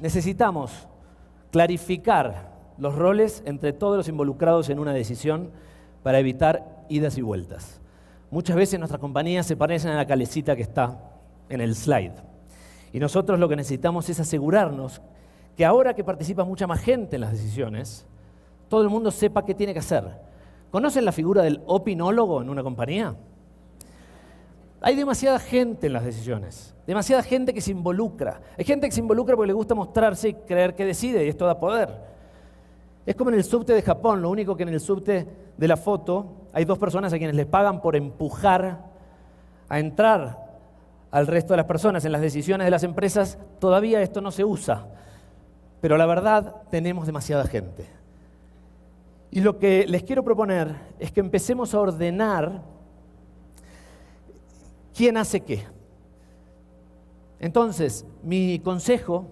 Necesitamos clarificar los roles entre todos los involucrados en una decisión para evitar idas y vueltas. Muchas veces nuestras compañías se parecen a la calecita que está en el slide. Y nosotros lo que necesitamos es asegurarnos que ahora que participa mucha más gente en las decisiones, todo el mundo sepa qué tiene que hacer. ¿Conocen la figura del opinólogo en una compañía? Hay demasiada gente en las decisiones, demasiada gente que se involucra. Hay gente que se involucra porque le gusta mostrarse y creer que decide y esto da poder. Es como en el subte de Japón, lo único que en el subte de la foto hay dos personas a quienes les pagan por empujar a entrar al resto de las personas. En las decisiones de las empresas todavía esto no se usa, pero la verdad tenemos demasiada gente. Y lo que les quiero proponer es que empecemos a ordenar quién hace qué. Entonces, mi consejo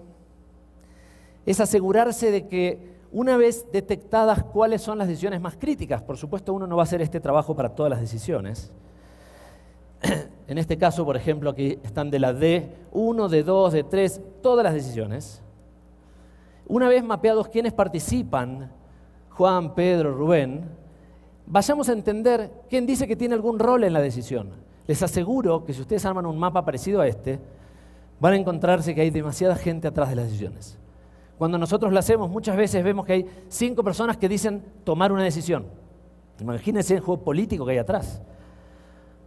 es asegurarse de que una vez detectadas cuáles son las decisiones más críticas, por supuesto uno no va a hacer este trabajo para todas las decisiones, en este caso, por ejemplo, aquí están de la D1, de 2 de 3 todas las decisiones. Una vez mapeados quiénes participan, Juan, Pedro, Rubén, vayamos a entender quién dice que tiene algún rol en la decisión. Les aseguro que si ustedes arman un mapa parecido a este, van a encontrarse que hay demasiada gente atrás de las decisiones. Cuando nosotros lo hacemos, muchas veces vemos que hay cinco personas que dicen tomar una decisión. Imagínense el juego político que hay atrás.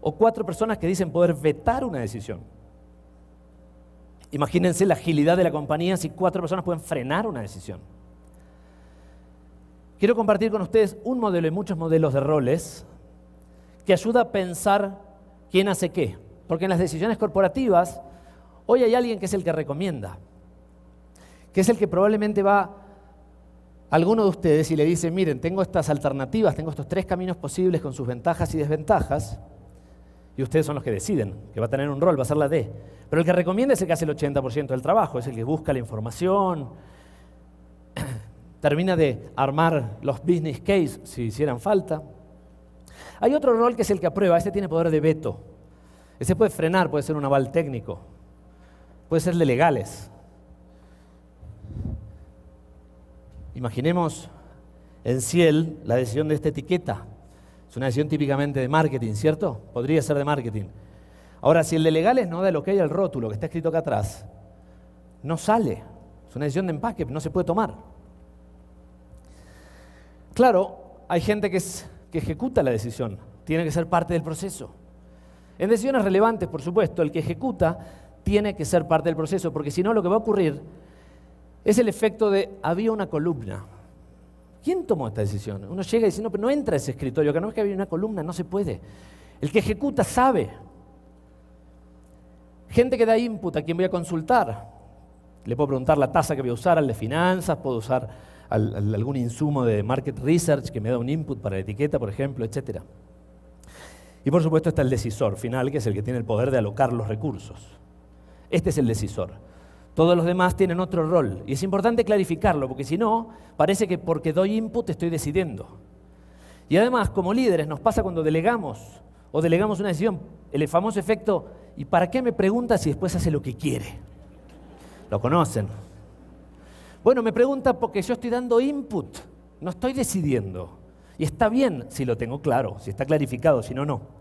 O cuatro personas que dicen poder vetar una decisión. Imagínense la agilidad de la compañía si cuatro personas pueden frenar una decisión. Quiero compartir con ustedes un modelo y muchos modelos de roles que ayuda a pensar quién hace qué. Porque en las decisiones corporativas, hoy hay alguien que es el que recomienda, que es el que probablemente va a alguno de ustedes y le dice, miren, tengo estas alternativas, tengo estos tres caminos posibles con sus ventajas y desventajas, y ustedes son los que deciden, que va a tener un rol, va a ser la D. Pero el que recomienda es el que hace el 80% del trabajo, es el que busca la información, termina de armar los business case si hicieran falta. Hay otro rol que es el que aprueba, este tiene poder de veto. Ese puede frenar, puede ser un aval técnico, puede ser de legales. Imaginemos en Ciel la decisión de esta etiqueta. Es una decisión típicamente de marketing, ¿cierto? Podría ser de marketing. Ahora, si el de legales no da lo que hay al rótulo que está escrito acá atrás, no sale. Es una decisión de empaque, no se puede tomar. Claro, hay gente que, que ejecuta la decisión, tiene que ser parte del proceso. En decisiones relevantes, por supuesto, el que ejecuta tiene que ser parte del proceso, porque si no lo que va a ocurrir es el efecto de había una columna. ¿Quién tomó esta decisión? Uno llega y dice, no, pero no entra a ese escritorio, que no es que había una columna, no se puede. El que ejecuta sabe. Gente que da input a quien voy a consultar. Le puedo preguntar la tasa que voy a usar, al de finanzas, puedo usar algún insumo de market research que me da un input para la etiqueta, por ejemplo, etcétera. Y por supuesto está el decisor final, que es el que tiene el poder de alocar los recursos. Este es el decisor. Todos los demás tienen otro rol. Y es importante clarificarlo, porque si no, parece que porque doy input estoy decidiendo. Y además, como líderes, nos pasa cuando delegamos o delegamos una decisión, el famoso efecto, ¿y para qué me pregunta si después hace lo que quiere? Lo conocen. Bueno, me pregunta porque yo estoy dando input, no estoy decidiendo. Y está bien si lo tengo claro, si está clarificado, si no, no.